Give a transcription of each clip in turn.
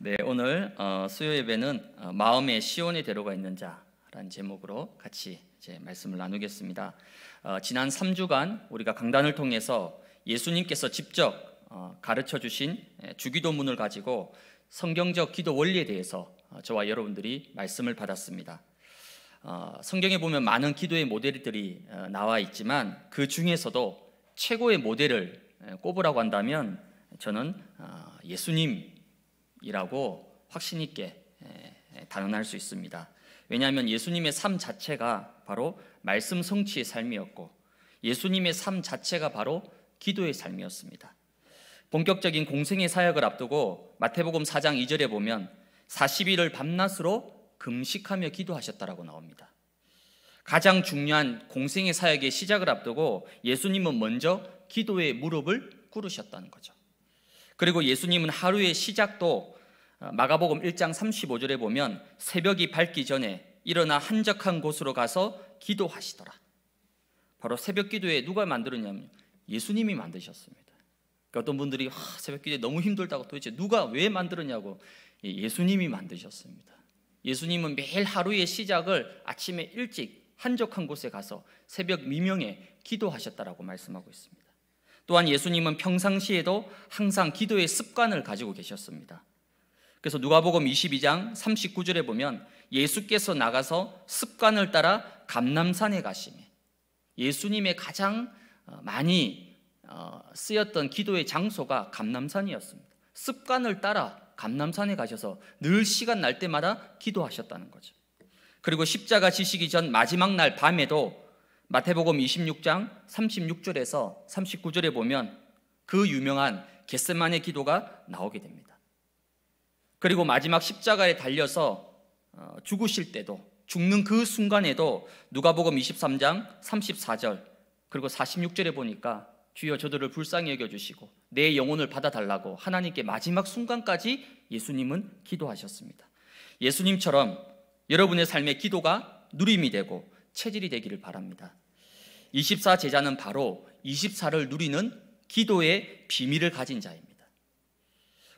네, 오늘 어, 수요 예배는 어, 마음의 시온의 대로가 있는 자라는 제목으로 같이 이제 말씀을 나누겠습니다. 어, 지난 3주간 우리가 강단을 통해서 예수님께서 직접 가르쳐 주신 예, 주기도문을 가지고 성경적 기도 원리에 대해서 저와 여러분들이 말씀을 받았습니다. 성경에 보면 많은 기도의 모델들이 나와 있지만 그 중에서도 최고의 모델을 예, 꼽으라고 한다면 저는 예수님 이라고 확신 있게 단언할 수 있습니다. 왜냐하면 예수님의 삶 자체가 바로 말씀 성취의 삶이었고 예수님의 삶 자체가 바로 기도의 삶이었습니다. 본격적인 공생의 사역을 앞두고 마태복음 4장 2절에 보면 40일을 밤낮으로 금식하며 기도하셨다라고 나옵니다. 가장 중요한 공생의 사역의 시작을 앞두고 예수님은 먼저 기도의 무릎을 꿇으셨다는 거죠. 그리고 예수님은 하루의 시작도 어, 마가복음 1장 35절에 보면 새벽이 밝기 전에 일어나 한적한 곳으로 가서 기도하시더라. 바로 새벽 기도에 누가 만들었냐면 예수님이 만드셨습니다. 그 어떤 분들이 아, 새벽 기도에 너무 힘들다고 도대체 누가 왜 만들었냐고 예수님이 만드셨습니다. 예수님은 매일 하루의 시작을 아침에 일찍 한적한 곳에 가서 새벽 미명에 기도하셨다라고 말씀하고 있습니다. 또한 예수님은 평상시에도 항상 기도의 습관을 가지고 계셨습니다. 그래서 누가복음 22장 39절에 보면 예수께서 나가서 습관을 따라 감남산에 가시며 예수님의 가장 어, 많이 어, 쓰였던 기도의 장소가 감남산이었습니다. 습관을 따라 감남산에 가셔서 늘 시간 날 때마다 기도하셨다는 거죠. 그리고 십자가 지시기 전 마지막 날 밤에도 마태복음 26장 36절에서 39절에 보면 그 유명한 겟세만의 기도가 나오게 됩니다. 그리고 마지막 십자가에 달려서 어, 죽으실 때도 죽는 그 순간에도 누가복음 23장 34절 그리고 46절에 보니까 주여 저들을 불쌍히 여겨 주시고 내 영혼을 받아 달라고 하나님께 마지막 순간까지 예수님은 기도하셨습니다. 예수님처럼 여러분의 삶의 기도가 누림이 되고 체질이 되기를 바랍니다. 24 제자는 바로 24를 누리는 기도의 비밀을 가진 자입니다.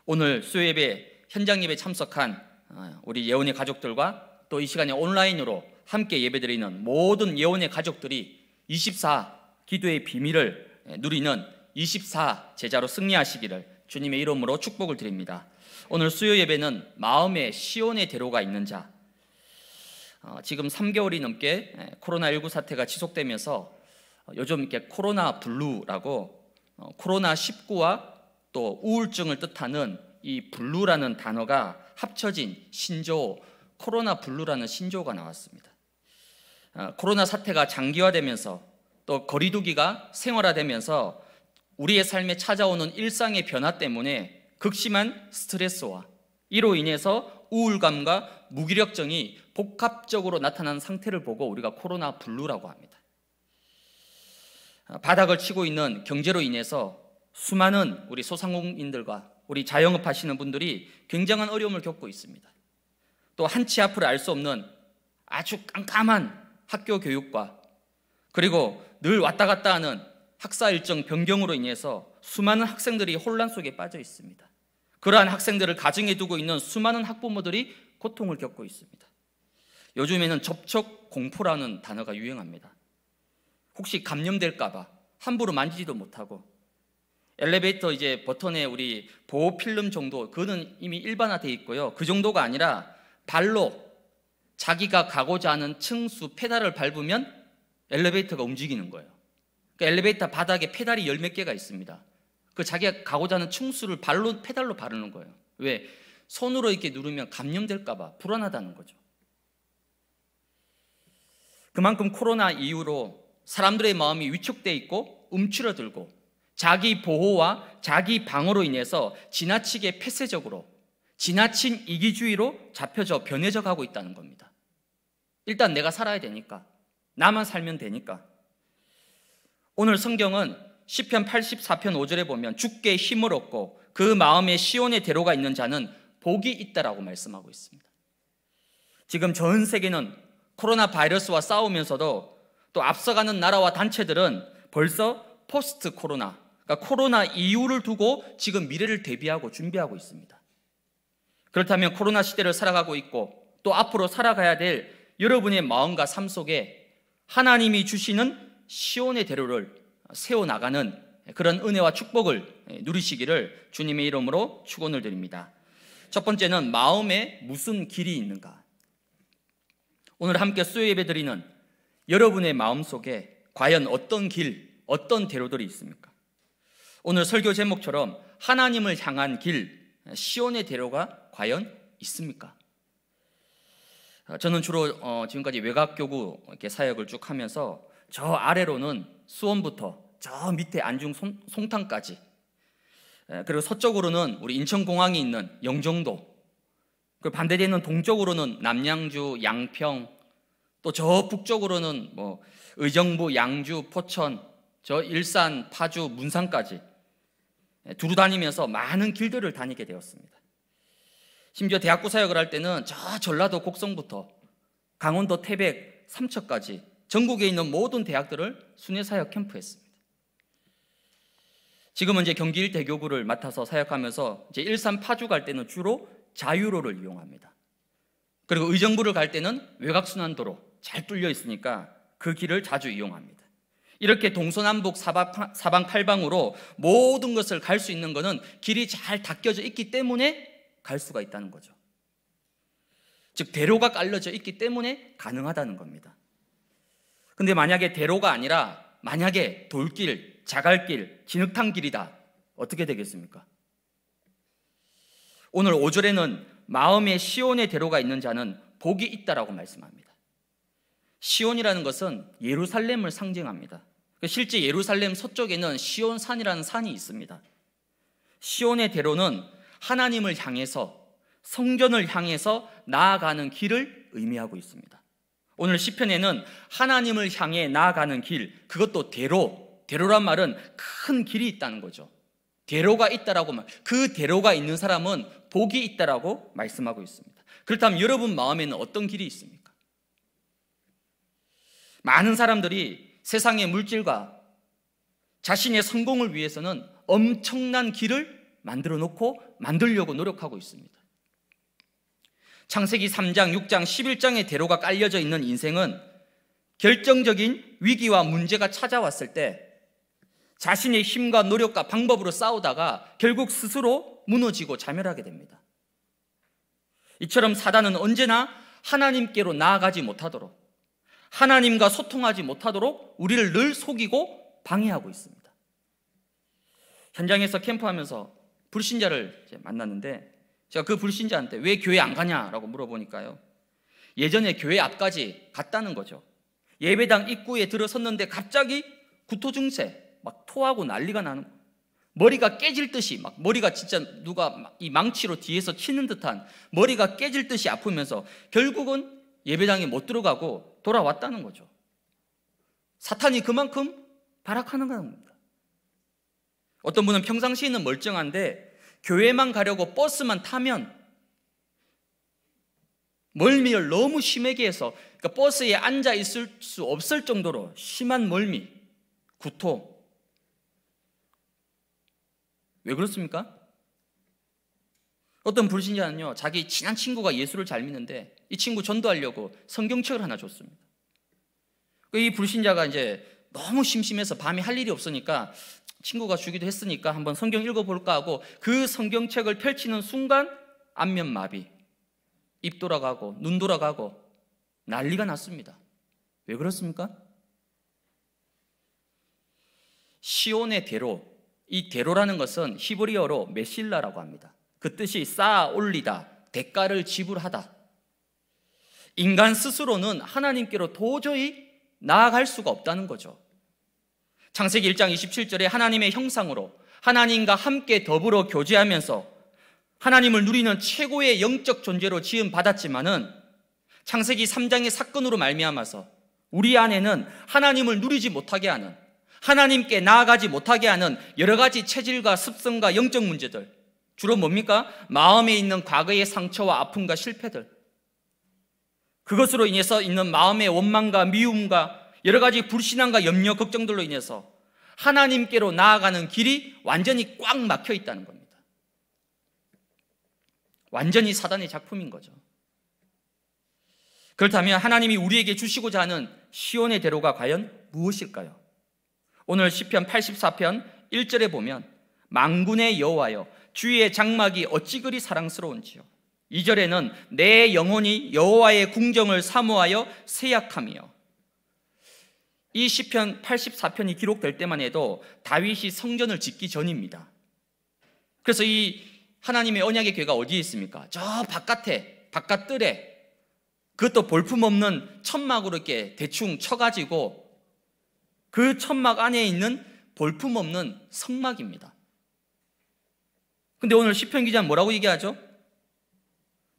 오늘 수요예배 현장 예배 참석한 어, 우리 예원의 가족들과 또 이 시간에 온라인으로 함께 예배드리는 모든 예원의 가족들이 24 기도의 비밀을 예, 누리는 24 제자로 승리하시기를 주님의 이름으로 축복을 드립니다. 오늘 수요 예배는 마음의 시온의 대로가 있는 자. 어, 지금 3개월이 넘게 예, 코로나19 사태가 지속되면서 어, 요즘 이렇게 코로나 블루라고 어, 코로나 19와 또 우울증을 뜻하는 이 블루라는 단어가 합쳐진 신조 코로나 블루라는 신조가 나왔습니다. 어, 코로나 사태가 장기화되면서 또 거리두기가 생활화되면서 우리의 삶에 찾아오는 일상의 변화 때문에 극심한 스트레스와 이로 인해서 우울감과 무기력증이 복합적으로 나타난 상태를 보고 우리가 코로나 블루라고 합니다. 어, 바닥을 치고 있는 경제로 인해서 수많은 우리 소상공인들과 우리 자영업 하시는 분들이 굉장한 어려움을 겪고 있습니다. 또한치 앞을 알 수 없는 아주 깜깜한 학교 교육과 그리고 늘 왔다 갔다 하는 학사 일정 변경으로 인해서 수많은 학생들이 혼란 속에 빠져 있습니다. 그러한 학생들을 가정에 두고 있는 수많은 학부모들이 고통을 겪고 있습니다. 요즘에는 접촉 공포라는 단어가 유행합니다. 혹시 감염될까봐 함부로 만지지도 못하고 엘리베이터 이제 버튼에 우리 보호 필름 정도 그거는 이미 일반화돼 있고요. 그 정도가 아니라 발로 자기가 가고자 하는 층수 페달을 밟으면 엘리베이터가 움직이는 거예요. 그 엘리베이터 바닥에 페달이 열 몇 개가 있습니다. 그 자기가 가고자 하는 층수를 발로 페달로 바르는 거예요. 왜? 손으로 이렇게 누르면 감염될까 봐 불안하다는 거죠. 그만큼 코로나 이후로 사람들의 마음이 위축돼 있고 움츠러들고 자기 보호와 자기 방어로 인해서 지나치게 폐쇄적으로 지나친 이기주의로 잡혀져 변해져 가고 있다는 겁니다. 일단 내가 살아야 되니까 나만 살면 되니까 오늘 성경은 시편 84편 5절에 보면 죽게 힘을 얻고 그 마음에 시온의 대로가 있는 자는 복이 있다라고 말씀하고 있습니다. 지금 전 세계는 코로나 바이러스와 싸우면서도 또 앞서가는 나라와 단체들은 벌써 포스트 코로나, 그러니까 코로나 이후를 두고 지금 미래를 대비하고 준비하고 있습니다. 그렇다면 코로나 시대를 살아가고 있고 또 앞으로 살아가야 될 여러분의 마음과 삶 속에 하나님이 주시는 시온의 대로를 세워 나가는 그런 은혜와 축복을 누리시기를 주님의 이름으로 축원을 드립니다. 첫 번째는 마음에 무슨 길이 있는가? 오늘 함께 수요 예배 드리는 여러분의 마음속에 과연 어떤 길, 어떤 대로들이 있습니까? 오늘 설교 제목처럼 하나님을 향한 길, 시온의 대로가 과연 있습니까? 아, 저는 주로 어, 지금까지 외곽교구 사역을 쭉 하면서 저 아래로는 수원부터 저 밑에 안중 송탄까지 그리고 서쪽으로는 우리 인천공항이 있는 영종도 그리고 반대되는 동쪽으로는 남양주, 양평, 또저 북쪽으로는 뭐 의정부, 양주, 포천, 저 일산, 파주, 문산까지 두루 다니면서 많은 길들을 다니게 되었습니다. 심지어 대학부 사역을 할 때는 저 전라도 곡성부터 강원도 태백, 삼척까지 전국에 있는 모든 대학들을 순회 사역 캠프했습니다. 지금은 이제 경기 일대교구를 맡아서 사역하면서 이제 일산 파주 갈 때는 주로 자유로를 이용합니다. 그리고 의정부를 갈 때는 외곽순환도로 잘 뚫려 있으니까 그 길을 자주 이용합니다. 이렇게 동서남북 사방, 사방 팔방으로 모든 것을 갈 수 있는 것은 길이 잘 닦여져 있기 때문에 갈 수가 있다는 거죠. 즉 대로가 깔려져 있기 때문에 가능하다는 겁니다. 근데 만약에 대로가 아니라 만약에 돌길, 자갈길, 진흙탕 길이다. 어떻게 되겠습니까? 오늘 5절에는 마음의 시온의 대로가 있는 자는 복이 있다라고 말씀합니다. 시온이라는 것은 예루살렘을 상징합니다. 그러니까 실제 예루살렘 서쪽에는 시온산이라는 산이 있습니다. 시온의 대로는 하나님을 향해서 성전을 향해서 나아가는 길을 의미하고 있습니다. 오늘 시편에는 하나님을 향해 나아가는 길, 그것도 대로, 대로란 말은 큰 길이 있다는 거죠. 대로가 있다라고 말, 그 대로가 있는 사람은 복이 있다라고 말씀하고 있습니다. 그렇다면 여러분 마음에는 어떤 길이 있습니까? 많은 사람들이 세상의 물질과 자신의 성공을 위해서는 엄청난 길을 만들어 놓고 만들려고 노력하고 있습니다. 창세기 3장, 6장, 11장의 대로가 깔려져 있는 인생은 결정적인 위기와 문제가 찾아왔을 때 자신의 힘과 노력과 방법으로 싸우다가 결국 스스로 무너지고 자멸하게 됩니다. 이처럼 사단은 언제나 하나님께로 나아가지 못하도록 하나님과 소통하지 못하도록 우리를 늘 속이고 방해하고 있습니다. 현장에서 캠프하면서 불신자를 만났는데 제가 그 불신자한테 왜 교회 안 가냐라고 물어보니까요. 예전에 교회 앞까지 갔다는 거죠. 예배당 입구에 들어섰는데 갑자기 구토 증세, 막 토하고 난리가 나는 머리가 깨질 듯이 막 머리가 진짜 누가 이 망치로 뒤에서 치는 듯한 머리가 깨질 듯이 아프면서 결국은 예배당에 못 들어가고 돌아왔다는 거죠. 사탄이 그만큼 발악하는 겁니다. 어떤 분은 평상시에는 멀쩡한데 교회만 가려고 버스만 타면 멀미를 너무 심하게 해서 그러니까 버스에 앉아 있을 수 없을 정도로 심한 멀미, 구토. 왜 그렇습니까? 어떤 불신자는요, 자기 친한 친구가 예수를 잘 믿는데 이 친구 전도하려고 성경책을 하나 줬습니다. 그 이 불신자가 이제 너무 심심해서 밤에 할 일이 없으니까 친구가 주기도 했으니까 한번 성경 읽어볼까 하고 그 성경책을 펼치는 순간 안면마비, 입 돌아가고 눈 돌아가고 난리가 났습니다. 왜 그렇습니까? 시온의 대로, 이 대로라는 것은 히브리어로 메실라라고 합니다. 그 뜻이 쌓아 올리다, 대가를 지불하다. 인간 스스로는 하나님께로 도저히 나아갈 수가 없다는 거죠. 창세기 1장 27절에 하나님의 형상으로 하나님과 함께 더불어 교제하면서 하나님을 누리는 최고의 영적 존재로 지음 받았지만은 창세기 3장의 사건으로 말미암아서 우리 안에는 하나님을 누리지 못하게 하는 하나님께 나아가지 못하게 하는 여러 가지 체질과 습성과 영적 문제들 주로 뭡니까? 마음에 있는 과거의 상처와 아픔과 실패들. 그것으로 인해서 있는 마음의 원망과 미움과 여러 가지 불신앙과 염려, 걱정들로 인해서 하나님께로 나아가는 길이 완전히 꽉 막혀 있다는 겁니다. 완전히 사단의 작품인 거죠. 그렇다면 하나님이 우리에게 주시고자 하는 시온의 대로가 과연 무엇일까요? 오늘 시편 84편 1절에 보면 망군의 여와여 주의 장막이 어찌 그리 사랑스러운지요. 2절에는 내 영혼이 여호와의 궁정을 사모하여 세약함이요. 이 시편 84편이 기록될 때만 해도 다윗이 성전을 짓기 전입니다. 그래서 이 하나님의 언약의 궤가 어디에 있습니까? 저 바깥에, 바깥뜰에 그것도 볼품없는 천막으로 이렇게 대충 쳐가지고 그 천막 안에 있는 볼품없는 성막입니다. 근데 오늘 시편 기자는 뭐라고 얘기하죠?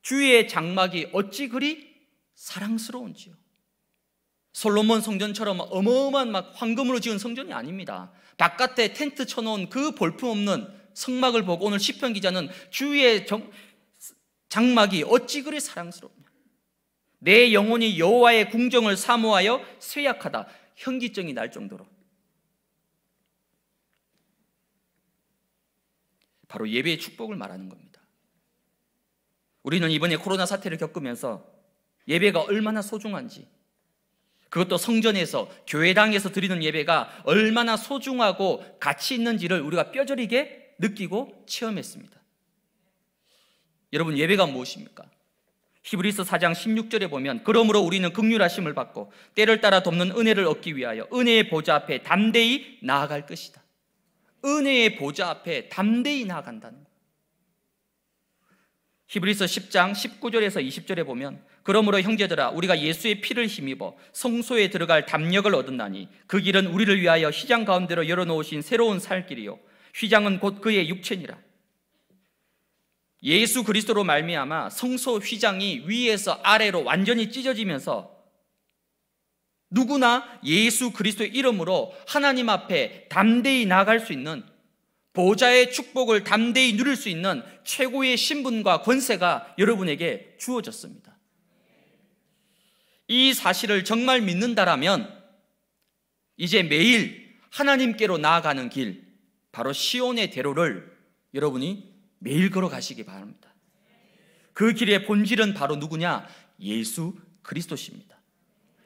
주의 장막이 어찌 그리 사랑스러운지요. 솔로몬 성전처럼 어마어마한 막 황금으로 지은 성전이 아닙니다. 바깥에 텐트 쳐놓은 그 볼품없는 성막을 보고 오늘 시편 기자는 주의 정, 장막이 어찌 그리 사랑스럽냐. 내 영혼이 여호와의 궁정을 사모하여 쇠약하다. 현기증이 날 정도로 바로 예배의 축복을 말하는 겁니다. 우리는 이번에 코로나 사태를 겪으면서 예배가 얼마나 소중한지, 그것도 성전에서, 교회당에서 드리는 예배가 얼마나 소중하고 가치 있는지를 우리가 뼈저리게 느끼고 체험했습니다. 여러분, 예배가 무엇입니까? 히브리서 4장 16절에 보면 그러므로 우리는 극률하심을 받고 때를 따라 돕는 은혜를 얻기 위하여 은혜의 보좌 앞에 담대히 나아갈 것이다. 은혜의 보좌 앞에 담대히 나아간다는 것. 히브리서 10장 19절에서 20절에 보면 그러므로 형제들아 우리가 예수의 피를 힘입어 성소에 들어갈 담력을 얻었나니 그 길은 우리를 위하여 휘장 가운데로 열어놓으신 새로운 살길이요 휘장은 곧 그의 육체니라 예수 그리스도로 말미암아 성소 휘장이 위에서 아래로 완전히 찢어지면서 누구나 예수 그리스도의 이름으로 하나님 앞에 담대히 나갈수 있는 보좌의 축복을 담대히 누릴 수 있는 최고의 신분과 권세가 여러분에게 주어졌습니다. 이 사실을 정말 믿는다라면 이제 매일 하나님께로 나아가는 길, 바로 시온의 대로를 여러분이 매일 걸어가시기 바랍니다. 그 길의 본질은 바로 누구냐? 예수 그리스도십니다.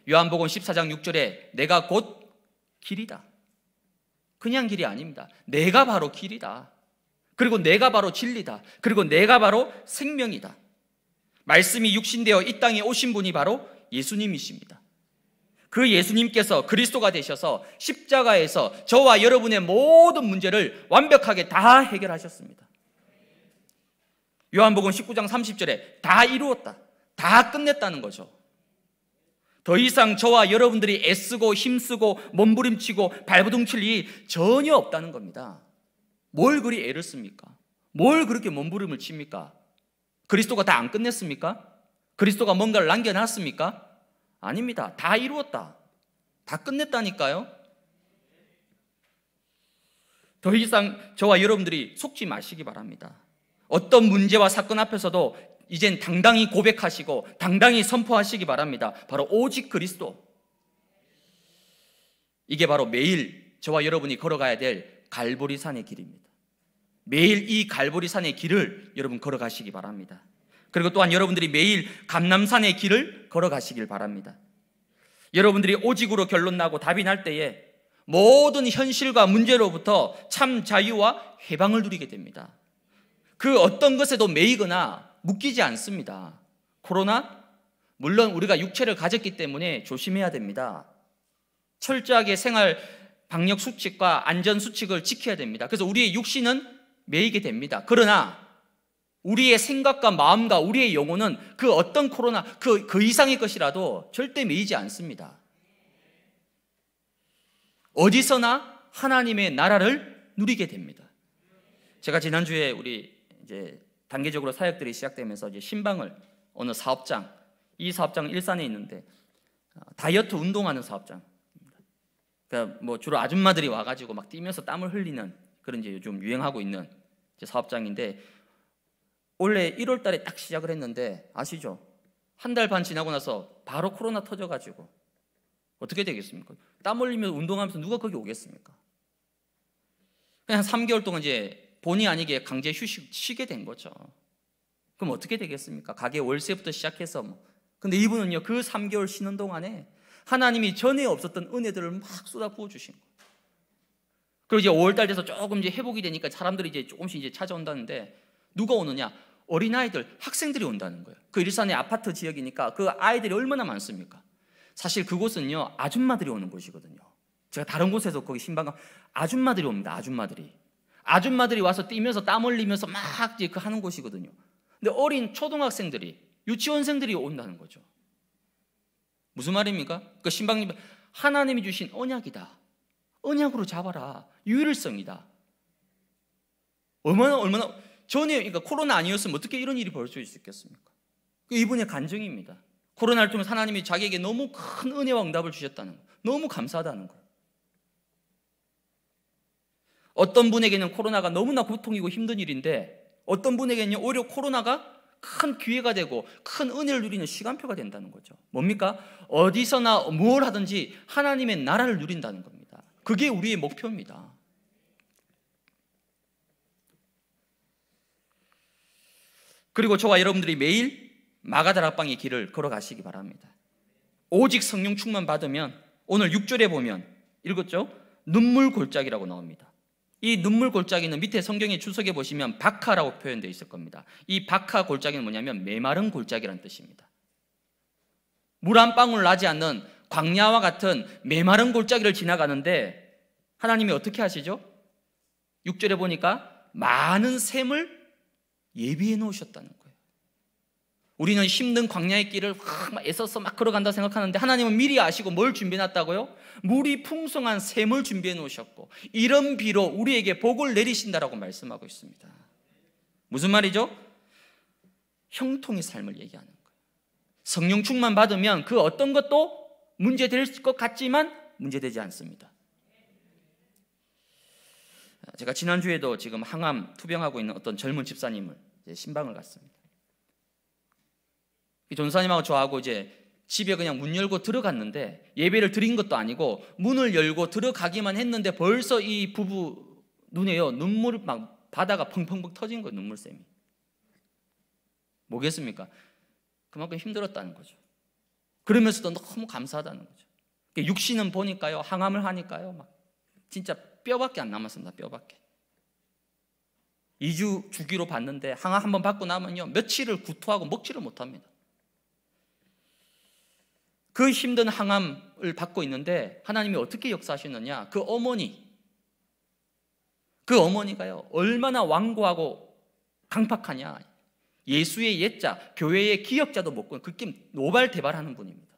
요한복음 14장 6절에 내가 곧 길이다. 그냥 길이 아닙니다. 내가 바로 길이다. 그리고 내가 바로 진리다. 그리고 내가 바로 생명이다. 말씀이 육신되어 이 땅에 오신 분이 바로 예수님이십니다. 그 예수님께서 그리스도가 되셔서 십자가에서 저와 여러분의 모든 문제를 완벽하게 다 해결하셨습니다. 요한복음 19장 30절에 다 이루었다. 다 끝냈다는 거죠. 더 이상 저와 여러분들이 애쓰고 힘쓰고 몸부림치고 발부둥칠 일이 전혀 없다는 겁니다. 뭘 그리 애를 씁니까? 뭘 그렇게 몸부림을 칩니까? 그리스도가 다 안 끝냈습니까? 그리스도가 뭔가를 남겨놨습니까? 아닙니다. 다 이루었다. 다 끝냈다니까요. 더 이상 저와 여러분들이 속지 마시기 바랍니다. 어떤 문제와 사건 앞에서도 이젠 당당히 고백하시고 당당히 선포하시기 바랍니다. 바로 오직 그리스도. 이게 바로 매일 저와 여러분이 걸어가야 될 갈보리산의 길입니다. 매일 이 갈보리산의 길을 여러분 걸어가시기 바랍니다. 그리고 또한 여러분들이 매일 감남산의 길을 걸어가시길 바랍니다. 여러분들이 오직으로 결론 나고 답이 날 때에 모든 현실과 문제로부터 참 자유와 해방을 누리게 됩니다. 그 어떤 것에도 매이거나 묶이지 않습니다. 코로나 물론 우리가 육체를 가졌기 때문에 조심해야 됩니다. 철저하게 생활 방역 수칙과 안전 수칙을 지켜야 됩니다. 그래서 우리의 육신은 매이게 됩니다. 그러나 우리의 생각과 마음과 우리의 영혼은 그 어떤 코로나 그, 그 이상의 것이라도 절대 매이지 않습니다. 어디서나 하나님의 나라를 누리게 됩니다. 제가 지난주에 우리 이제 단계적으로 사역들이 시작되면서 이제 신방을 어느 사업장 이 사업장 일산에 있는데 어, 다이어트 운동하는 사업장. 그러니까 뭐 주로 아줌마들이 와가지고 막 뛰면서 땀을 흘리는 그런 이제 요즘 유행하고 있는 사업장인데 원래 1월달에 딱 시작을 했는데 아시죠? 한 달 반 지나고 나서 바로 코로나 터져가지고 어떻게 되겠습니까? 땀 흘리면서 운동하면서 누가 거기 오겠습니까? 그냥 3개월 동안 이제 본의 아니게 강제 휴식 쉬게 된 거죠. 그럼 어떻게 되겠습니까? 가게 월세부터 시작해서 뭐. 근데 이분은요, 그 3개월 쉬는 동안에 하나님이 전에 없었던 은혜들을 막 쏟아 부어 주신 거예요. 그리고 이제 5월달 돼서 조금 이제 회복이 되니까 사람들이 이제 조금씩 이제 찾아온다는데 누가 오느냐? 어린아이들, 학생들이 온다는 거예요. 그 일산의 아파트 지역이니까 그 아이들이 얼마나 많습니까? 사실 그곳은요, 아줌마들이 오는 곳이거든요. 제가 다른 곳에서 거기 신방가 아줌마들이 옵니다, 아줌마들이. 아줌마들이 와서 뛰면서 땀 흘리면서 막그 하는 곳이거든요. 근데 어린 초등학생들이 유치원생들이 온다는 거죠. 무슨 말입니까? 그 신방님 하나님이 주신 언약이다. 언약으로 잡아라. 유일성이다. 얼마나 얼마나 전에 그러니까 코로나 아니었으면 어떻게 이런 일이 벌어질 수 있겠습니까? 그 이분의 간증입니다. 코로나를 통해 하나님이 자기에게 너무 큰 은혜와 응답을 주셨다는 거, 너무 감사하다는 거. 어떤 분에게는 코로나가 너무나 고통이고 힘든 일인데 어떤 분에게는 오히려 코로나가 큰 기회가 되고 큰 은혜를 누리는 시간표가 된다는 거죠. 뭡니까? 어디서나 뭘 하든지 하나님의 나라를 누린다는 겁니다. 그게 우리의 목표입니다. 그리고 저와 여러분들이 매일 마가다락방의 길을 걸어가시기 바랍니다. 오직 성령 충만 받으면 오늘 6절에 보면 읽었죠? 눈물 골짜기라고 나옵니다. 이 눈물 골짜기는 밑에 성경의 주석에 보시면 박하라고 표현되어 있을 겁니다. 이 박하 골짜기는 뭐냐면 메마른 골짜기라는 뜻입니다. 물 한 방울 나지 않는 광야와 같은 메마른 골짜기를 지나가는데 하나님이 어떻게 하시죠? 6절에 보니까 많은 샘을 예비해 놓으셨다는 거예요. 우리는 힘든 광야의 길을 막 애써서 막 걸어간다 생각하는데 하나님은 미리 아시고 뭘 준비해놨다고요? 물이 풍성한 샘을 준비해 놓으셨고 이런 비로 우리에게 복을 내리신다라고 말씀하고 있습니다. 무슨 말이죠? 형통의 삶을 얘기하는 거예요. 성령 충만 받으면 그 어떤 것도 문제될 것 같지만 문제되지 않습니다. 제가 지난주에도 지금 항암 투병하고 있는 어떤 젊은 집사님을 신방을 갔습니다. 이 전사님하고 저하고 이제 집에 그냥 문 열고 들어갔는데 예배를 드린 것도 아니고 문을 열고 들어가기만 했는데 벌써 이 부부 눈에요 눈물 막 바다가 펑펑펑 터진 거예요 눈물샘이 뭐겠습니까? 그만큼 힘들었다는 거죠. 그러면서도 너무 감사하다는 거죠. 그러니까 육신은 보니까요 항암을 하니까요 막 진짜 뼈밖에 안 남았습니다 뼈밖에. 2주 주기로 봤는데 항암 한 번 받고 나면요 며칠을 구토하고 먹지를 못합니다. 그 힘든 항암을 받고 있는데 하나님이 어떻게 역사하시느냐? 그 어머니, 그 어머니가요, 얼마나 완고하고 강팍하냐? 예수의 옛자, 교회의 기역자도 먹고 그낌 노발대발 하는 분입니다.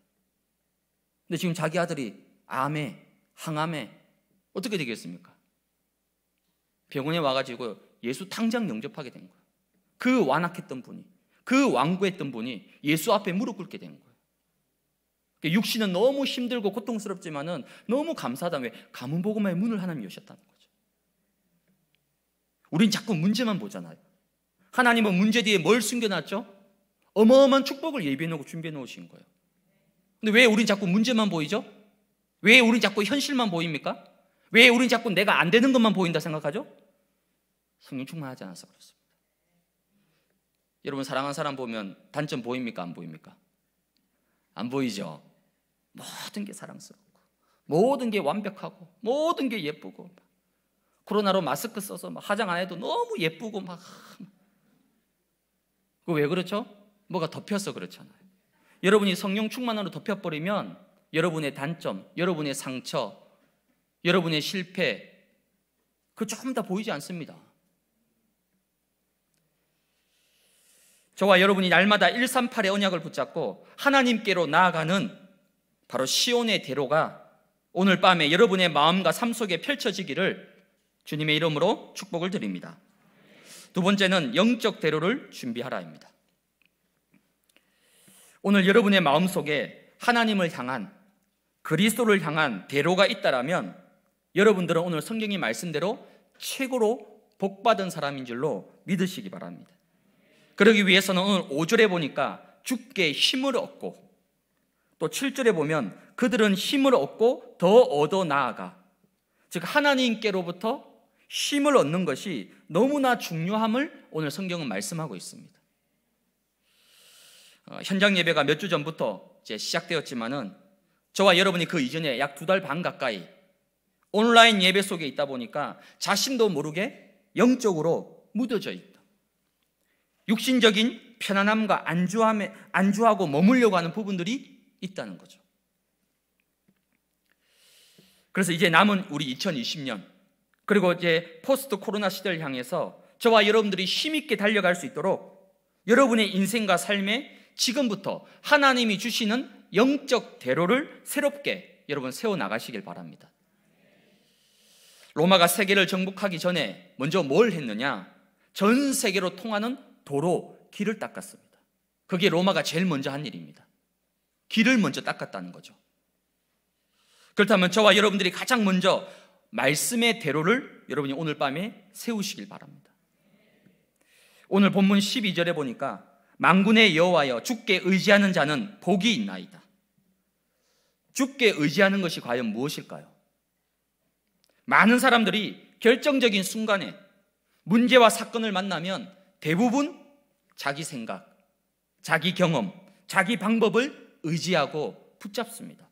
근데 지금 자기 아들이 암에, 항암에 어떻게 되겠습니까? 병원에 와가지고 예수 당장 영접하게 된 거예요. 그 완악했던 분이, 그 완고했던 분이 예수 앞에 무릎 꿇게 된 거예요. 그러니까 육신은 너무 힘들고 고통스럽지만은 너무 감사하다. 왜? 가문 복음의 문을 하나님이 여셨다는 거죠. 우린 자꾸 문제만 보잖아요. 하나님은 문제 뒤에 뭘 숨겨놨죠? 어마어마한 축복을 예비해 놓고 준비해 놓으신 거예요. 근데 왜 우린 자꾸 문제만 보이죠? 왜 우린 자꾸 현실만 보입니까? 왜 우린 자꾸 내가 안 되는 것만 보인다 생각하죠? 성령 충만하지 않아서 그렇습니다. 여러분 사랑하는 사람 보면 단점 보입니까? 안 보입니까? 안 보이죠? 모든 게 사랑스럽고 모든 게 완벽하고 모든 게 예쁘고 코로나로 마스크 써서 화장 안 해도 너무 예쁘고 막 그 왜 그렇죠? 뭐가 덮여서 그렇잖아요. 여러분이 성령 충만으로 덮여버리면 여러분의 단점, 여러분의 상처, 여러분의 실패 그 조금 다 보이지 않습니다. 저와 여러분이 날마다 138의 언약을 붙잡고 하나님께로 나아가는 바로 시온의 대로가 오늘 밤에 여러분의 마음과 삶 속에 펼쳐지기를 주님의 이름으로 축복을 드립니다. 두 번째는 영적 대로를 준비하라입니다. 오늘 여러분의 마음 속에 하나님을 향한 그리스도를 향한 대로가 있다라면 여러분들은 오늘 성경이 말씀대로 최고로 복받은 사람인 줄로 믿으시기 바랍니다. 그러기 위해서는 오늘 5절에 보니까 죽게 힘을 얻고 또 7절에 보면 그들은 힘을 얻고 더 얻어 나아가. 즉, 하나님께로부터 힘을 얻는 것이 너무나 중요함을 오늘 성경은 말씀하고 있습니다. 어, 현장 예배가 몇 주 전부터 이제 시작되었지만은 저와 여러분이 그 이전에 약 두 달 반 가까이 온라인 예배 속에 있다 보니까 자신도 모르게 영적으로 묻어져 있다. 육신적인 편안함과 안주함에 안주하고 머물려고 하는 부분들이 있다는 거죠. 그래서 이제 남은 우리 2020년 그리고 이제 포스트 코로나 시대를 향해서 저와 여러분들이 힘있게 달려갈 수 있도록 여러분의 인생과 삶에 지금부터 하나님이 주시는 영적 대로를 새롭게 여러분 세워나가시길 바랍니다. 로마가 세계를 정복하기 전에 먼저 뭘 했느냐? 전 세계로 통하는 도로 길을 닦았습니다. 그게 로마가 제일 먼저 한 일입니다. 길을 먼저 닦았다는 거죠. 그렇다면 저와 여러분들이 가장 먼저 말씀의 대로를 여러분이 오늘 밤에 세우시길 바랍니다. 오늘 본문 12절에 보니까 망군의 여호와여 죽게 의지하는 자는 복이 있나이다. 죽게 의지하는 것이 과연 무엇일까요? 많은 사람들이 결정적인 순간에 문제와 사건을 만나면 대부분 자기 생각, 자기 경험, 자기 방법을 의지하고 붙잡습니다.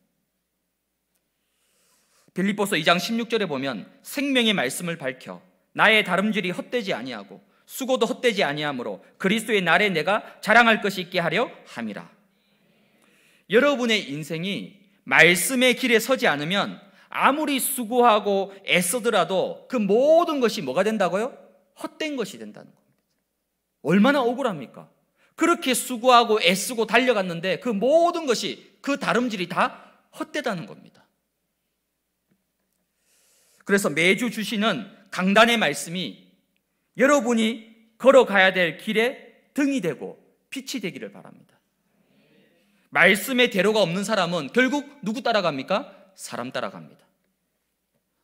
빌립보서 2장 16절에 보면 생명의 말씀을 밝혀 나의 다름질이 헛되지 아니하고 수고도 헛되지 아니하므로 그리스도의 날에 내가 자랑할 것이 있게 하려 함이라. 여러분의 인생이 말씀의 길에 서지 않으면 아무리 수고하고 애써더라도 그 모든 것이 뭐가 된다고요? 헛된 것이 된다는 겁니다. 얼마나 억울합니까? 그렇게 수고하고 애쓰고 달려갔는데 그 모든 것이 그 다름질이 다 헛되다는 겁니다. 그래서 매주 주시는 강단의 말씀이 여러분이 걸어가야 될 길에 등이 되고 빛이 되기를 바랍니다. 말씀의 대로가 없는 사람은 결국 누구 따라갑니까? 사람 따라갑니다.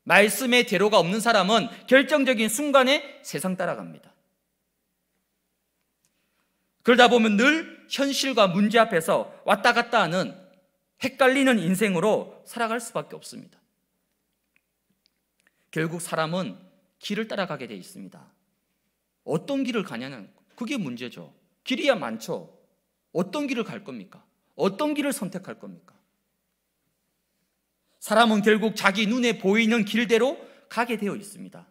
말씀의 대로가 없는 사람은 결정적인 순간에 세상 따라갑니다. 그러다 보면 늘 현실과 문제 앞에서 왔다 갔다 하는 헷갈리는 인생으로 살아갈 수밖에 없습니다. 결국 사람은 길을 따라가게 돼 있습니다. 어떤 길을 가냐는 그게 문제죠. 길이야 많죠. 어떤 길을 갈 겁니까? 어떤 길을 선택할 겁니까? 사람은 결국 자기 눈에 보이는 길대로 가게 되어 있습니다.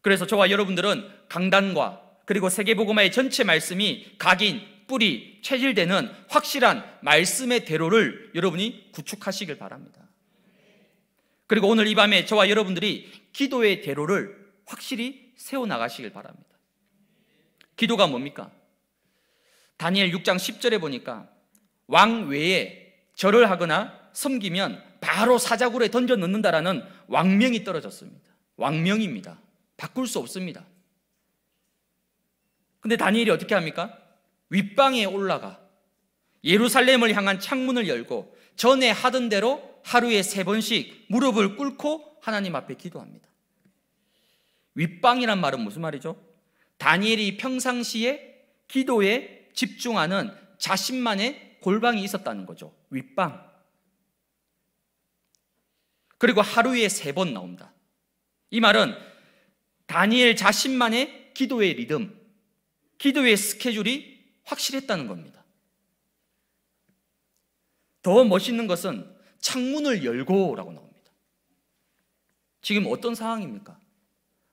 그래서 저와 여러분들은 강단과 그리고 세계복음화의 전체 말씀이 각인, 뿌리, 체질되는 확실한 말씀의 대로를 여러분이 구축하시길 바랍니다. 그리고 오늘 이 밤에 저와 여러분들이 기도의 대로를 확실히 세워나가시길 바랍니다. 기도가 뭡니까? 다니엘 6장 10절에 보니까 왕 외에 절을 하거나 섬기면 바로 사자굴에 던져 넣는다라는 왕명이 떨어졌습니다. 왕명입니다. 바꿀 수 없습니다. 근데 다니엘이 어떻게 합니까? 윗방에 올라가 예루살렘을 향한 창문을 열고 전에 하던 대로 하루에 세 번씩 무릎을 꿇고 하나님 앞에 기도합니다. 윗방이란 말은 무슨 말이죠? 다니엘이 평상시에 기도에 집중하는 자신만의 골방이 있었다는 거죠. 윗방. 그리고 하루에 세 번 나온다. 이 말은 다니엘 자신만의 기도의 리듬, 기도의 스케줄이 확실했다는 겁니다. 더 멋있는 것은 창문을 열고 라고 나옵니다. 지금 어떤 상황입니까?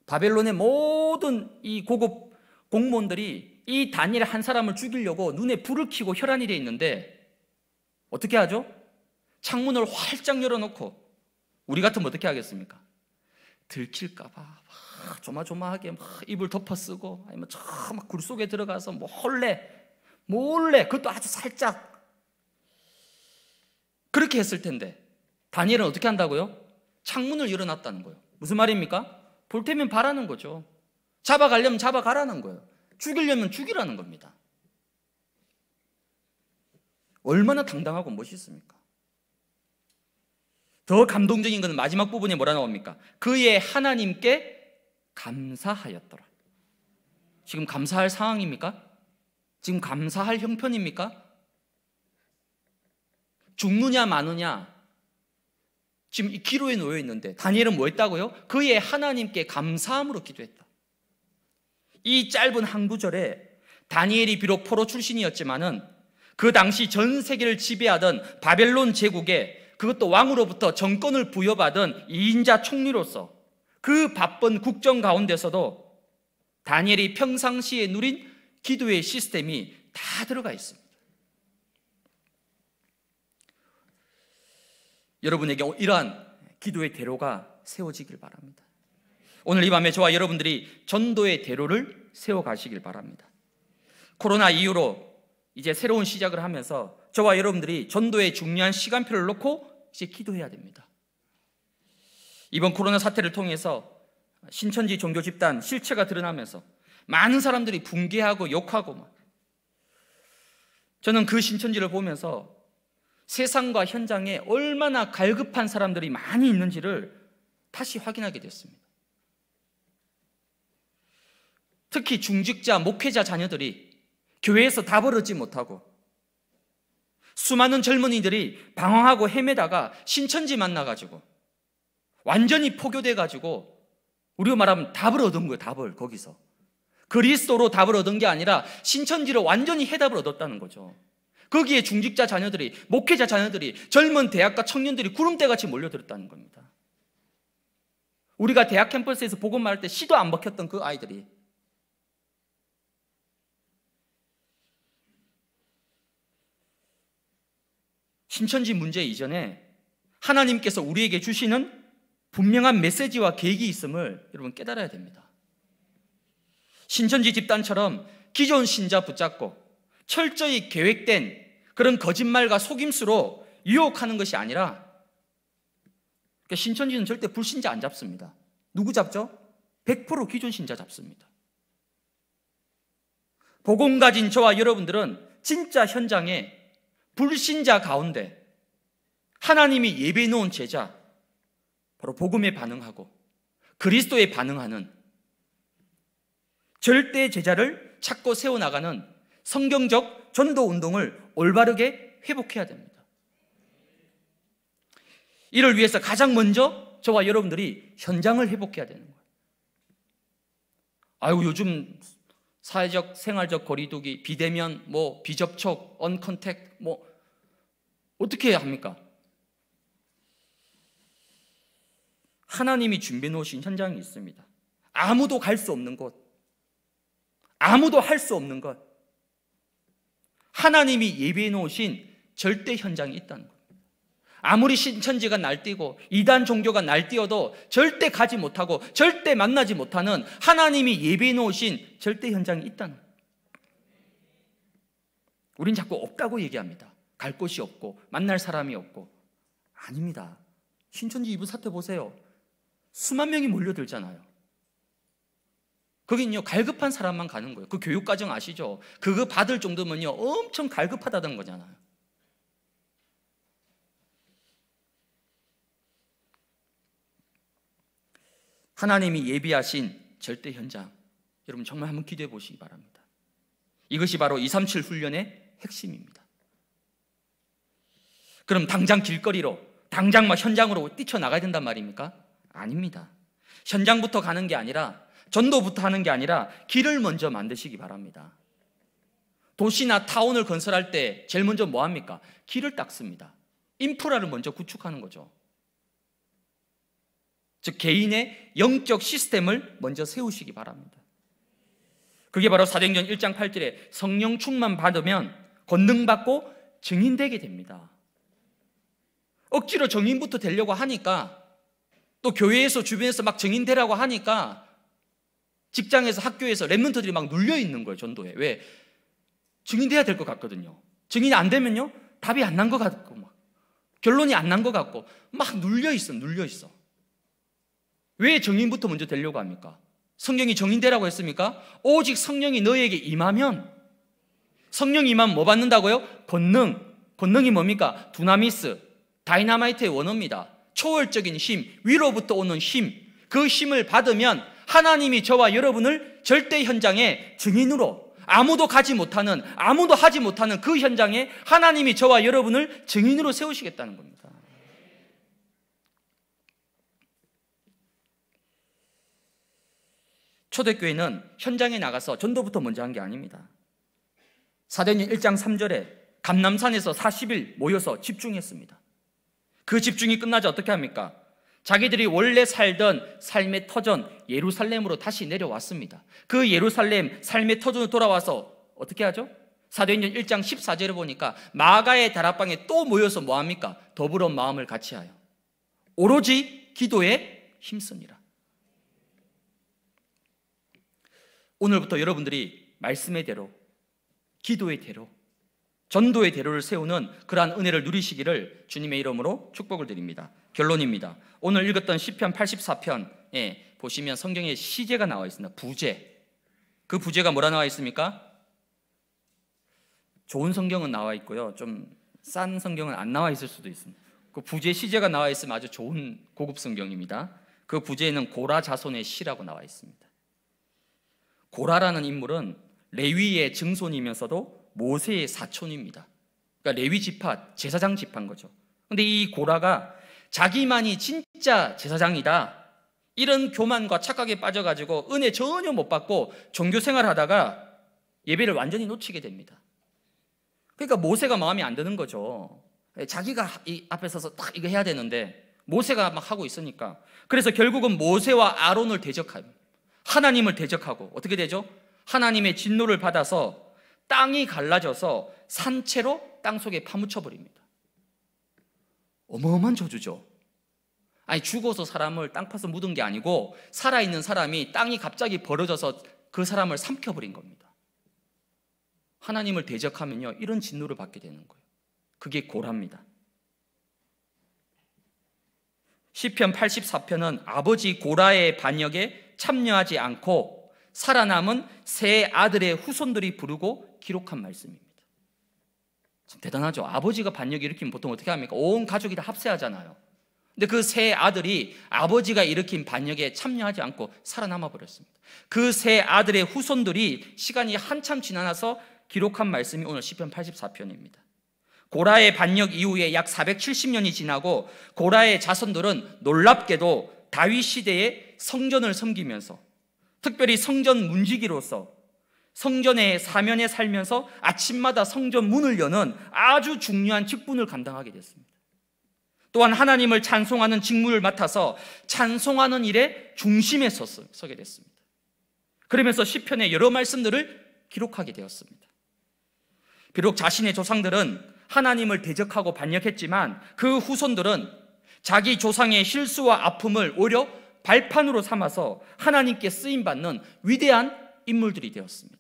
바벨론의 모든 이 고급 공무원들이 이 단일 한 사람을 죽이려고 눈에 불을 켜고 혈안이 돼 있는데 어떻게 하죠? 창문을 활짝 열어놓고 우리 같으면 어떻게 하겠습니까? 들킬까봐 막 조마조마하게 막 입을 덮어쓰고 아니면 저막굴 속에 들어가서 몰래 몰래 그것도 아주 살짝 그렇게 했을 텐데 다니엘은 어떻게 한다고요? 창문을 열어놨다는 거예요. 무슨 말입니까? 볼 테면 바라는 거죠. 잡아가려면 잡아가라는 거예요. 죽이려면 죽이라는 겁니다. 얼마나 당당하고 멋있습니까? 더 감동적인 것은 마지막 부분에 뭐라 나옵니까? 그의 하나님께 감사하였더라. 지금 감사할 상황입니까? 지금 감사할 형편입니까? 죽느냐 마느냐 지금 이 기로에 놓여 있는데 다니엘은 뭐 했다고요? 그의 하나님께 감사함으로 기도했다. 이 짧은 한 구절에 다니엘이 비록 포로 출신이었지만은 그 당시 전 세계를 지배하던 바벨론 제국에 그것도 왕으로부터 정권을 부여받은 이인자 총리로서 그 바쁜 국정 가운데서도 다니엘이 평상시에 누린 기도의 시스템이 다 들어가 있습니다. 여러분에게 이러한 기도의 대로가 세워지길 바랍니다. 오늘 이 밤에 저와 여러분들이 전도의 대로를 세워가시길 바랍니다. 코로나 이후로 이제 새로운 시작을 하면서 저와 여러분들이 전도의 중요한 시간표를 놓고 이제 기도해야 됩니다. 이번 코로나 사태를 통해서 신천지 종교 집단 실체가 드러나면서 많은 사람들이 붕괴하고 욕하고 막. 저는 그 신천지를 보면서 세상과 현장에 얼마나 갈급한 사람들이 많이 있는지를 다시 확인하게 됐습니다. 특히 중직자, 목회자 자녀들이 교회에서 답을 얻지 못하고 수많은 젊은이들이 방황하고 헤매다가 신천지 만나가지고 완전히 포교돼 가지고 우리가 말하면 답을 얻은 거예요. 답을 거기서 그리스도로 답을 얻은 게 아니라 신천지로 완전히 해답을 얻었다는 거죠. 거기에 중직자 자녀들이 목회자 자녀들이 젊은 대학과 청년들이 구름대같이 몰려들었다는 겁니다. 우리가 대학 캠퍼스에서 복음 말할 때 시도 안 먹혔던 그 아이들이 신천지 문제 이전에 하나님께서 우리에게 주시는 분명한 메시지와 계획이 있음을 여러분 깨달아야 됩니다. 신천지 집단처럼 기존 신자 붙잡고 철저히 계획된 그런 거짓말과 속임수로 유혹하는 것이 아니라 그러니까 신천지는 절대 불신자 안 잡습니다. 누구 잡죠? 100% 기존 신자 잡습니다. 복음 가진 저와 여러분들은 진짜 현장에 불신자 가운데 하나님이 예배 놓은 제자, 바로 복음에 반응하고 그리스도에 반응하는 절대 제자를 찾고 세워나가는 성경적 전도 운동을 올바르게 회복해야 됩니다. 이를 위해서 가장 먼저 저와 여러분들이 현장을 회복해야 되는 거예요. 아유, 요즘 사회적, 생활적 거리두기, 비대면, 뭐, 비접촉, 언컨택, 뭐, 어떻게 합니까? 하나님이 준비해 놓으신 현장이 있습니다. 아무도 갈 수 없는 곳. 아무도 할 수 없는 것. 하나님이 예비해 놓으신 절대 현장이 있다는 겁 아무리 신천지가 날뛰고 이단 종교가 날뛰어도 절대 가지 못하고 절대 만나지 못하는 하나님이 예비해 놓으신 절대 현장이 있다는 우린 자꾸 없다고 얘기합니다. 갈 곳이 없고 만날 사람이 없고 아닙니다. 신천지 이분 사태 보세요. 수만 명이 몰려들잖아요. 거긴요, 갈급한 사람만 가는 거예요. 그 교육과정 아시죠? 그거 받을 정도면요, 엄청 갈급하다는 거잖아요. 하나님이 예비하신 절대 현장. 여러분, 정말 한번 기대해 보시기 바랍니다. 이것이 바로 237 훈련의 핵심입니다. 그럼 당장 길거리로, 당장 막 현장으로 뛰쳐나가야 된단 말입니까? 아닙니다. 현장부터 가는 게 아니라 전도부터 하는 게 아니라 길을 먼저 만드시기 바랍니다. 도시나 타운을 건설할 때 제일 먼저 뭐 합니까? 길을 닦습니다. 인프라를 먼저 구축하는 거죠. 즉 개인의 영적 시스템을 먼저 세우시기 바랍니다. 그게 바로 사도행전 1장 8절에 성령 충만 받으면 권능 받고 증인되게 됩니다. 억지로 증인부터 되려고 하니까 또 교회에서 주변에서 막 증인되라고 하니까 직장에서 학교에서 랩몬터들이막 눌려 있는 거예요, 전도에. 왜? 증인돼야 될 것 같거든요. 증인이 안 되면요, 답이 안 난 것 같고, 막. 결론이 안 난 것 같고, 막 눌려 있어, 눌려 있어. 왜증인부터 먼저 되려고 합니까? 성경이 증인되라고 했습니까? 오직 성령이 너에게 임하면, 성령 임하면 뭐 받는다고요? 권능. 권능이 뭡니까? 두나미스, 다이나마이트의 원어입니다. 초월적인 힘, 위로부터 오는 힘, 그 힘을 받으면 하나님이 저와 여러분을 절대 현장에 증인으로 아무도 가지 못하는, 아무도 하지 못하는 그 현장에 하나님이 저와 여러분을 증인으로 세우시겠다는 겁니다. 초대교회는 현장에 나가서 전도부터 먼저 한 게 아닙니다. 사도행 1장 3절에 감남산에서 40일 모여서 집중했습니다. 그 집중이 끝나지 어떻게 합니까? 자기들이 원래 살던 삶의 터전 예루살렘으로 다시 내려왔습니다. 그 예루살렘 삶의 터전으로 돌아와서 어떻게 하죠? 사도행전 1장 14절을 보니까 마가의 다락방에 또 모여서 뭐 합니까? 더불어 마음을 같이 하여 오로지 기도에 힘씁니다. 오늘부터 여러분들이 말씀의 대로 기도의 대로 전도의 대로를 세우는 그러한 은혜를 누리시기를 주님의 이름으로 축복을 드립니다. 결론입니다. 오늘 읽었던 시편 84편에 보시면 성경에 시제가 나와 있습니다. 부제. 그 부제가 뭐라 나와 있습니까? 좋은 성경은 나와 있고요. 좀 싼 성경은 안 나와 있을 수도 있습니다. 그 부제 시제가 나와 있으면 아주 좋은 고급 성경입니다. 그 부제에는 고라 자손의 시라고 나와 있습니다. 고라라는 인물은 레위의 증손이면서도 모세의 사촌입니다. 그러니까 레위 지파, 제사장 지파인 거죠. 그런데이 고라가 자기만이 진짜 제사장이다. 이런 교만과 착각에 빠져가지고 은혜 전혀 못 받고 종교 생활하다가 예배를 완전히 놓치게 됩니다. 그러니까 모세가 마음에 안 드는 거죠. 자기가 이 앞에 서서 딱 이거 해야 되는데 모세가 막 하고 있으니까 그래서 결국은 모세와 아론을 대적하고 하나님을 대적하고 어떻게 되죠? 하나님의 진노를 받아서 땅이 갈라져서 산채로 땅 속에 파묻혀 버립니다. 어마어마한 저주죠. 아니 죽어서 사람을 땅 파서 묻은 게 아니고 살아 있는 사람이 땅이 갑자기 벌어져서 그 사람을 삼켜 버린 겁니다. 하나님을 대적하면요 이런 진노를 받게 되는 거예요. 그게 고랍니다. 시편 84편은 아버지 고라의 반역에 참여하지 않고 살아남은 세 아들의 후손들이 부르고 기록한 말씀입니다. 참 대단하죠. 아버지가 반역 일으키면 보통 어떻게 합니까? 온 가족이 다 합세하잖아요. 근데 그 세 아들이 아버지가 일으킨 반역에 참여하지 않고 살아남아 버렸습니다. 그 세 아들의 후손들이 시간이 한참 지나서 기록한 말씀이 오늘 시편 84편입니다. 고라의 반역 이후에 약 470년이 지나고 고라의 자손들은 놀랍게도 다윗 시대에 성전을 섬기면서 특별히 성전 문지기로서 성전의 사면에 살면서 아침마다 성전 문을 여는 아주 중요한 직분을 감당하게 됐습니다. 또한 하나님을 찬송하는 직무를 맡아서 찬송하는 일의 중심에 서게 됐습니다. 그러면서 시편의 여러 말씀들을 기록하게 되었습니다. 비록 자신의 조상들은 하나님을 대적하고 반역했지만 그 후손들은 자기 조상의 실수와 아픔을 오히려 발판으로 삼아서 하나님께 쓰임 받는 위대한 인물들이 되었습니다.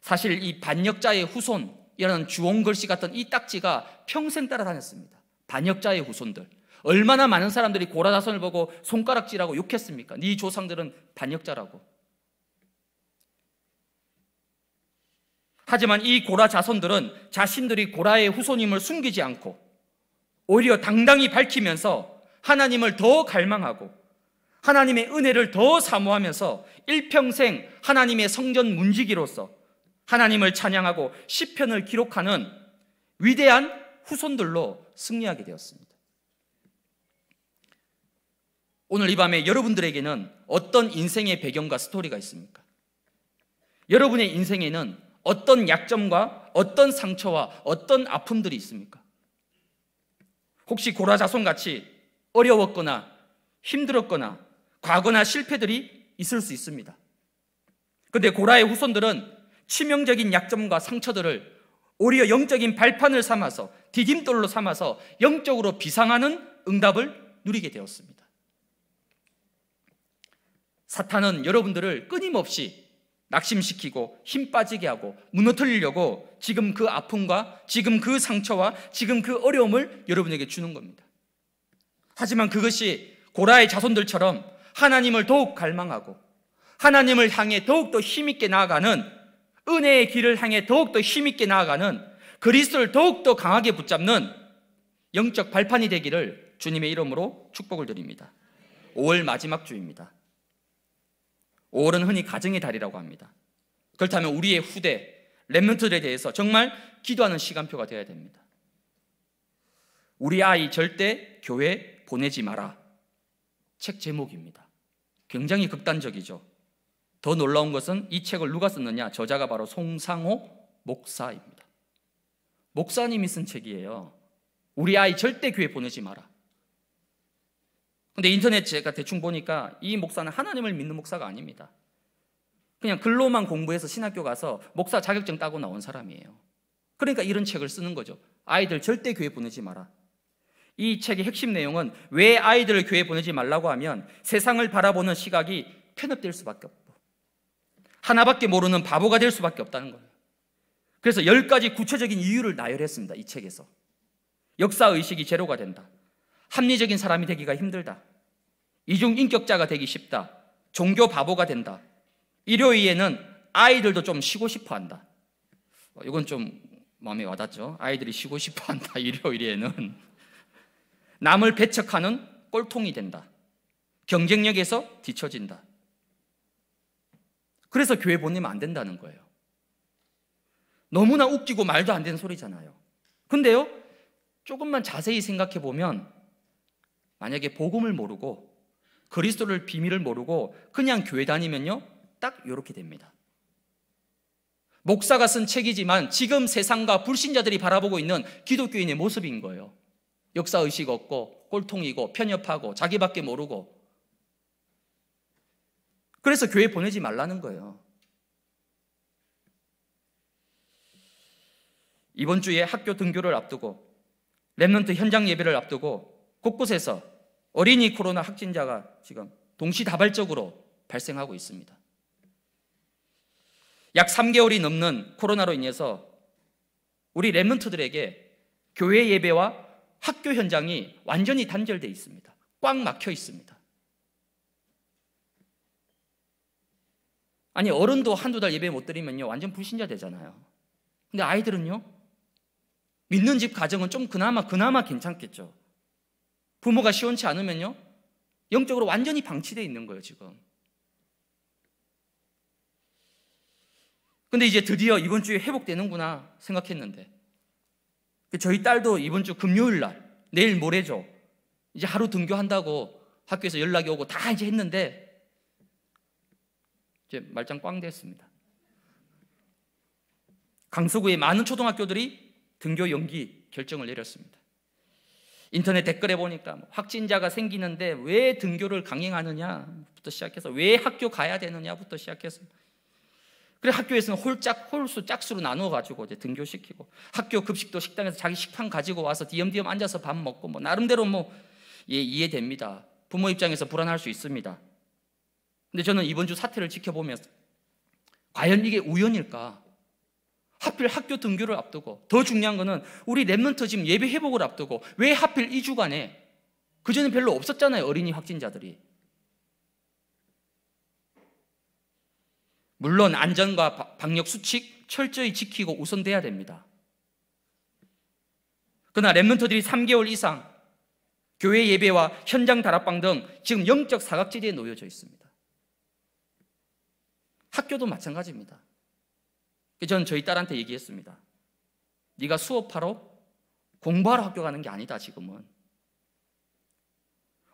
사실 이 반역자의 후손이라는 주홍 글씨 같은 이 딱지가 평생 따라다녔습니다. 반역자의 후손들. 얼마나 많은 사람들이 고라자선을 보고 손가락질하고 욕했습니까? 네 조상들은 반역자라고. 하지만 이 고라 자손들은 자신들이 고라의 후손임을 숨기지 않고 오히려 당당히 밝히면서 하나님을 더 갈망하고 하나님의 은혜를 더 사모하면서 일평생 하나님의 성전 문지기로서 하나님을 찬양하고 시편을 기록하는 위대한 후손들로 승리하게 되었습니다. 오늘 이 밤에 여러분들에게는 어떤 인생의 배경과 스토리가 있습니까? 여러분의 인생에는 어떤 약점과 어떤 상처와 어떤 아픔들이 있습니까? 혹시 고라자손 같이 어려웠거나 힘들었거나 과거나 실패들이 있을 수 있습니다. 근데 고라의 후손들은 치명적인 약점과 상처들을 오히려 영적인 발판을 삼아서 디딤돌로 삼아서 영적으로 비상하는 응답을 누리게 되었습니다. 사탄은 여러분들을 끊임없이 낙심시키고 힘 빠지게 하고 무너뜨리려고 지금 그 아픔과 지금 그 상처와 지금 그 어려움을 여러분에게 주는 겁니다. 하지만 그것이 고라의 자손들처럼 하나님을 더욱 갈망하고 하나님을 향해 더욱더 힘있게 나아가는 은혜의 길을 향해 더욱더 힘있게 나아가는 그리스도를 더욱더 강하게 붙잡는 영적 발판이 되기를 주님의 이름으로 축복을 드립니다. 5월 마지막 주입니다. 5월은 흔히 가정의 달이라고 합니다. 그렇다면 우리의 후대, 랩몬트들에 대해서 정말 기도하는 시간표가 되어야 됩니다. 우리 아이 절대 교회 보내지 마라. 책 제목입니다. 굉장히 극단적이죠. 더 놀라운 것은 이 책을 누가 썼느냐? 저자가 바로 송상호 목사입니다. 목사님이 쓴 책이에요. 우리 아이 절대 교회 보내지 마라. 근데 인터넷 제가 대충 보니까 이 목사는 하나님을 믿는 목사가 아닙니다. 그냥 글로만 공부해서 신학교 가서 목사 자격증 따고 나온 사람이에요. 그러니까 이런 책을 쓰는 거죠. 아이들 절대 교회 보내지 마라. 이 책의 핵심 내용은 왜 아이들을 교회에 보내지 말라고 하면 세상을 바라보는 시각이 편협될 수밖에 없고 하나밖에 모르는 바보가 될 수밖에 없다는 거예요. 그래서 열 가지 구체적인 이유를 나열했습니다. 이 책에서. 역사 의식이 제로가 된다. 합리적인 사람이 되기가 힘들다. 이중 인격자가 되기 쉽다. 종교 바보가 된다. 일요일에는 아이들도 좀 쉬고 싶어 한다. 어, 이건 좀 마음에 와닿죠? 아이들이 쉬고 싶어 한다. 일요일에는. 남을 배척하는 꼴통이 된다. 경쟁력에서 뒤처진다. 그래서 교회 보내면 안 된다는 거예요. 너무나 웃기고 말도 안 되는 소리잖아요. 근데요, 조금만 자세히 생각해 보면, 만약에 복음을 모르고, 그리스도를 비밀을 모르고, 그냥 교회 다니면요, 딱 이렇게 됩니다. 목사가 쓴 책이지만 지금 세상과 불신자들이 바라보고 있는 기독교인의 모습인 거예요. 역사의식 없고 꼴통이고 편협하고 자기밖에 모르고 그래서 교회 보내지 말라는 거예요. 이번 주에 학교 등교를 앞두고 랩런트 현장 예배를 앞두고 곳곳에서 어린이 코로나 확진자가 지금 동시다발적으로 발생하고 있습니다. 약 3개월이 넘는 코로나로 인해서 우리 랩런트들에게 교회 예배와 학교 현장이 완전히 단절돼 있습니다. 꽉 막혀 있습니다. 아니 어른도 한두 달 예배 못 드리면요 완전 불신자 되잖아요. 근데 아이들은요 믿는 집 가정은 좀 그나마 그나마 괜찮겠죠. 부모가 시원치 않으면요 영적으로 완전히 방치돼 있는 거예요 지금. 근데 이제 드디어 이번 주에 회복되는구나 생각했는데 그 저희 딸도 이번 주 금요일 날, 내일 모레죠. 이제 하루 등교한다고 학교에서 연락이 오고 다 이제 했는데, 이제 말짱 꽝 됐습니다. 강서구의 많은 초등학교들이 등교 연기 결정을 내렸습니다. 인터넷 댓글에 보니까 뭐 확진자가 생기는데 왜 등교를 강행하느냐부터 시작해서 왜 학교 가야 되느냐부터 시작해서 그래 학교에서는 홀짝 홀수 짝수로 나누어 가지고 이제 등교시키고 학교 급식도 식당에서 자기 식판 가지고 와서 디엄디엄 앉아서 밥 먹고 뭐 나름대로 뭐 예, 이해됩니다. 부모 입장에서 불안할 수 있습니다. 근데 저는 이번 주 사태를 지켜보면서 과연 이게 우연일까? 하필 학교 등교를 앞두고 더 중요한 거는 우리 랩런터 지금 예배 회복을 앞두고 왜 하필 이 주간에 그전에 별로 없었잖아요 어린이 확진자들이 물론 안전과 방역 수칙 철저히 지키고 우선돼야 됩니다. 그러나 랩런터들이 3개월 이상 교회 예배와 현장 다락방 등 지금 영적 사각지대에 놓여져 있습니다. 학교도 마찬가지입니다. 저는 그 저희 딸한테 얘기했습니다. 네가 수업하러 공부하러 학교 가는 게 아니다 지금은.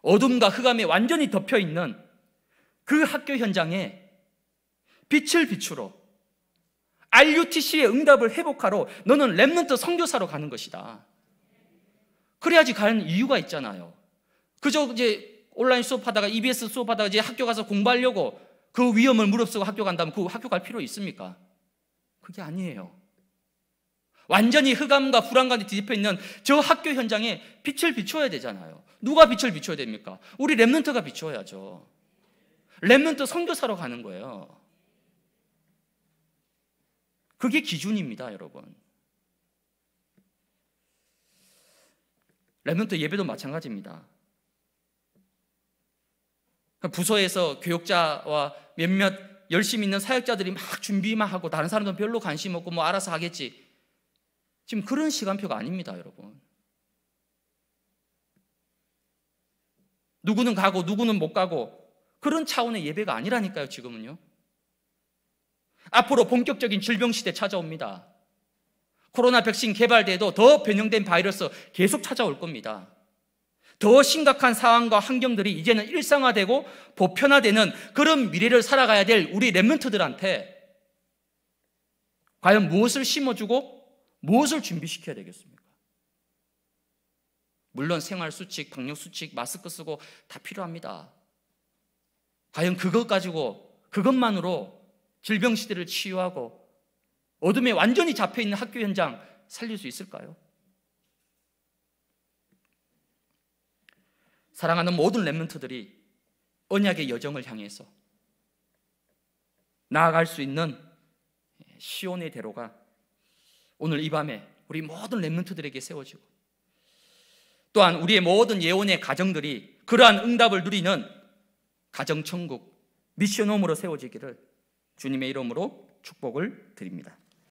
어둠과 흑암에 완전히 덮여 있는 그 학교 현장에 빛을 비추러 RUTC의 응답을 회복하러 너는 랩런트 선교사로 가는 것이다. 그래야지 가는 이유가 있잖아요. 그저 이제 온라인 수업하다가 EBS 수업하다가 이제 학교 가서 공부하려고 그 위험을 무릅쓰고 학교 간다면 그 학교 갈 필요 있습니까? 그게 아니에요. 완전히 흑암과 불안감에 뒤집혀 있는 저 학교 현장에 빛을 비춰야 되잖아요. 누가 빛을 비춰야 됩니까? 우리 랩런트가 비춰야죠. 랩런트 선교사로 가는 거예요. 그게 기준입니다, 여러분. 레몬트 예배도 마찬가지입니다. 그러니까 부서에서 교육자와 몇몇 열심히 있는 사역자들이 막 준비만 하고 다른 사람들은 별로 관심 없고 뭐 알아서 하겠지. 지금 그런 시간표가 아닙니다, 여러분. 누구는 가고 누구는 못 가고 그런 차원의 예배가 아니라니까요, 지금은요. 앞으로 본격적인 질병 시대 찾아옵니다. 코로나 백신 개발돼도 더 변형된 바이러스 계속 찾아올 겁니다. 더 심각한 상황과 환경들이 이제는 일상화되고 보편화되는 그런 미래를 살아가야 될 우리 랩런트들한테 과연 무엇을 심어주고 무엇을 준비시켜야 되겠습니까? 물론 생활 수칙, 방역 수칙, 마스크 쓰고 다 필요합니다. 과연 그것 가지고 그것만으로 질병 시대를 치유하고 어둠에 완전히 잡혀 있는 학교 현장 살릴 수 있을까요? 사랑하는 모든 랩런트들이 언약의 여정을 향해서 나아갈 수 있는 시온의 대로가 오늘 이 밤에 우리 모든 랩런트들에게 세워지고 또한 우리의 모든 예언의 가정들이 그러한 응답을 누리는 가정천국 미션홈으로 세워지기를 주님의 이름으로 축복을 드립니다.